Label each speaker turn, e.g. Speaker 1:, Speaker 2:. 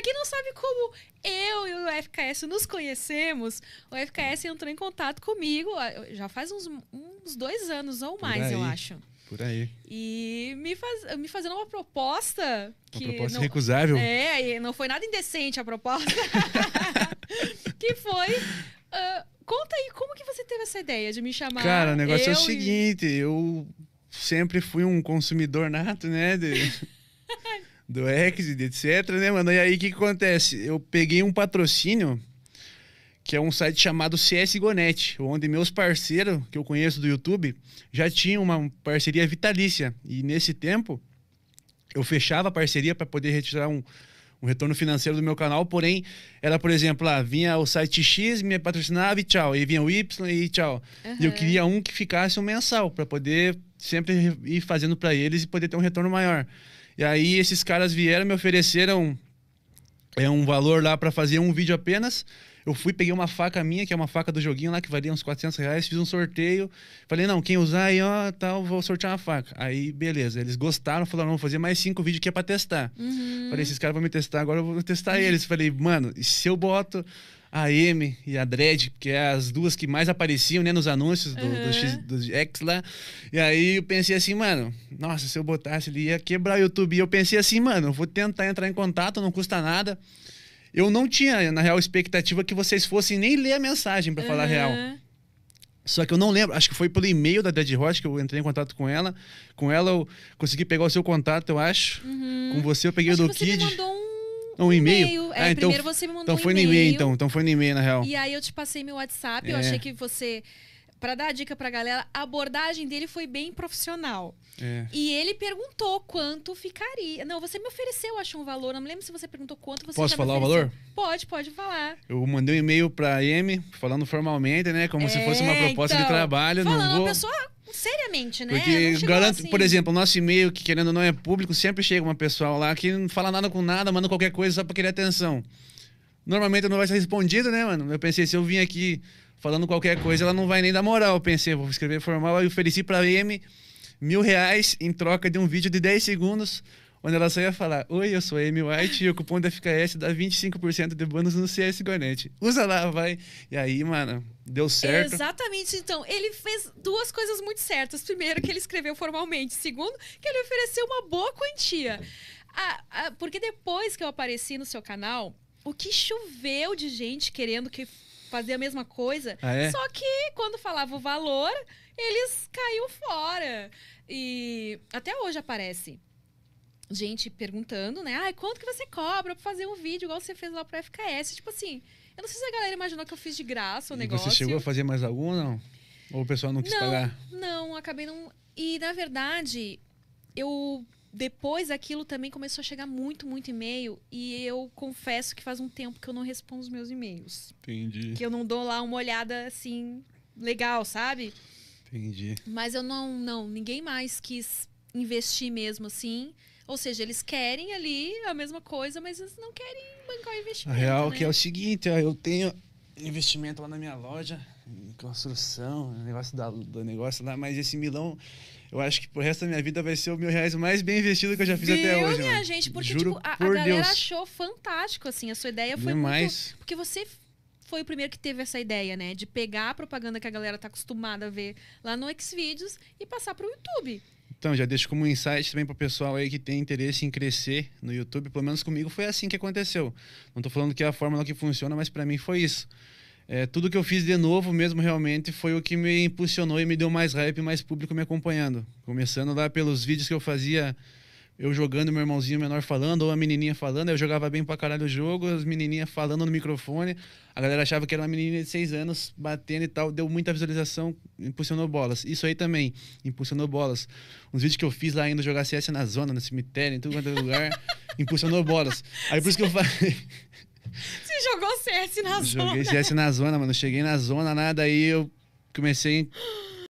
Speaker 1: Pra quem não sabe como eu e o FKS nos conhecemos, o FKS entrou em contato comigo ah, já faz uns, uns dois anos ou mais, aí, eu acho. Por aí. E me, faz, me fazendo uma proposta. Que uma proposta não, recusável. É, não foi nada indecente a proposta. que foi. Uh, conta aí, como que você teve essa ideia de me chamar? Cara, o negócio é o seguinte,
Speaker 2: e... eu sempre fui um consumidor nato, né? De do Exit, etc, né, mano? E aí, o que, que acontece? Eu peguei um patrocínio que é um site chamado CSGonet, onde meus parceiros, que eu conheço do YouTube, já tinham uma parceria vitalícia. E nesse tempo, eu fechava a parceria para poder retirar um, um, retorno financeiro do meu canal, porém, era, por exemplo, lá, ah, vinha o site X, me patrocinava e tchau. E vinha o Y e tchau. Uhum. E eu queria um que ficasse um mensal, para poder sempre ir fazendo para eles e poder ter um retorno maior. E aí esses caras vieram me ofereceram é um valor lá para fazer um vídeo apenas eu fui, peguei uma faca minha, que é uma faca do joguinho lá, que valia uns 400 reais, fiz um sorteio. Falei, não, quem usar aí, ó, tal, vou sortear uma faca. Aí, beleza. Eles gostaram, falaram, vou fazer mais cinco vídeos que é pra testar. Uhum. Falei, esses caras vão me testar, agora eu vou testar uhum. eles. Falei, mano, e se eu boto a M e a Dread, que é as duas que mais apareciam, né, nos anúncios do, uhum. do, X, uhum. do X lá. E aí eu pensei assim, mano, nossa, se eu botasse ele ia quebrar o YouTube. E eu pensei assim, mano, eu vou tentar entrar em contato, não custa nada eu não tinha, na real, expectativa que vocês fossem nem ler a mensagem, para uhum. falar a real. Só que eu não lembro, acho que foi pelo e-mail da Dead Hot que eu entrei em contato com ela. Com ela eu consegui pegar o seu contato, eu acho. Uhum. Com você eu peguei acho o do Kid. Você me mandou um um e-mail? É, ah, então, primeiro você me mandou então foi um e-mail. No e-mail então, então foi no e-mail, na real. E
Speaker 1: aí eu te passei meu WhatsApp, é. eu achei que você para dar a dica pra galera, a abordagem dele foi bem profissional. É. E ele perguntou quanto ficaria. Não, você me ofereceu, acho um valor. Não me lembro se você perguntou quanto você Posso falar o valor? Pode, pode falar.
Speaker 2: Eu mandei um e-mail pra M falando formalmente, né? Como é, se fosse uma proposta então, de trabalho. Falando, não vou... uma pessoa
Speaker 1: seriamente, né? Porque garanto, assim. por exemplo,
Speaker 2: o nosso e-mail, que querendo ou não é público, sempre chega uma pessoa lá que não fala nada com nada, manda qualquer coisa só pra querer atenção. Normalmente não vai ser respondido, né, mano? Eu pensei, se eu vim aqui falando qualquer coisa, ela não vai nem dar moral. Eu pensei, vou escrever formal e ofereci pra M mil reais em troca de um vídeo de 10 segundos onde ela só ia falar: Oi, eu sou a Amy White e o cupom da FKS dá 25% de bônus no CS Gornet. Usa lá, vai. E aí, mano, deu certo.
Speaker 1: Exatamente, então. Ele fez duas coisas muito certas. Primeiro, que ele escreveu formalmente. Segundo, que ele ofereceu uma boa quantia. Ah, ah, porque depois que eu apareci no seu canal, o que choveu de gente querendo que fazer a mesma coisa. Ah, é? Só que quando falava o valor, eles caiu fora. E até hoje aparece gente perguntando, né? Ai, quanto que você cobra pra fazer um vídeo igual você fez lá pro FKS? Tipo assim, eu não sei se a galera imaginou que eu fiz de graça o e negócio. Você chegou a fazer
Speaker 2: mais algum não? Ou o pessoal não quis não, pagar?
Speaker 1: Não, acabei não. E na verdade, eu depois aquilo também começou a chegar muito, muito e-mail. E eu confesso que faz um tempo que eu não respondo os meus e-mails.
Speaker 2: Entendi. Que eu não
Speaker 1: dou lá uma olhada assim, legal, sabe? Entendi. Mas eu não, não, ninguém mais quis investir mesmo assim. Ou seja, eles querem ali a mesma coisa, mas eles não querem bancar o investimento. A real né? que é né? o
Speaker 2: seguinte, eu tenho investimento lá na minha loja, em construção, negócio da, do negócio lá, mas esse milão, eu acho que pro resto da minha vida vai ser o mil reais mais bem investido que eu já fiz Viu, até hoje. Minha gente, porque Juro tipo, a, por a galera Deus. achou
Speaker 1: fantástico, assim, a sua ideia foi Demais. muito. Porque você foi o primeiro que teve essa ideia, né? De pegar a propaganda que a galera tá acostumada a ver lá no Xvideos e passar pro YouTube.
Speaker 2: Então, já deixo como insight também para o pessoal aí que tem interesse em crescer no YouTube. Pelo menos comigo foi assim que aconteceu. Não estou falando que é a fórmula que funciona, mas para mim foi isso. É, tudo que eu fiz de novo mesmo realmente foi o que me impulsionou e me deu mais hype, mais público me acompanhando. Começando lá pelos vídeos que eu fazia eu jogando, meu irmãozinho menor falando, ou a menininha falando. Eu jogava bem pra caralho o jogo, as menininhas falando no microfone. A galera achava que era uma menina de seis anos batendo e tal. Deu muita visualização, impulsionou bolas. Isso aí também, impulsionou bolas. Uns vídeos que eu fiz lá indo jogar CS na zona, no cemitério, em tudo quanto é lugar, impulsionou bolas. Aí por isso que eu falei. Você
Speaker 1: jogou CS na Joguei zona? Joguei CS
Speaker 2: na zona, mano. Cheguei na zona, nada. Aí eu comecei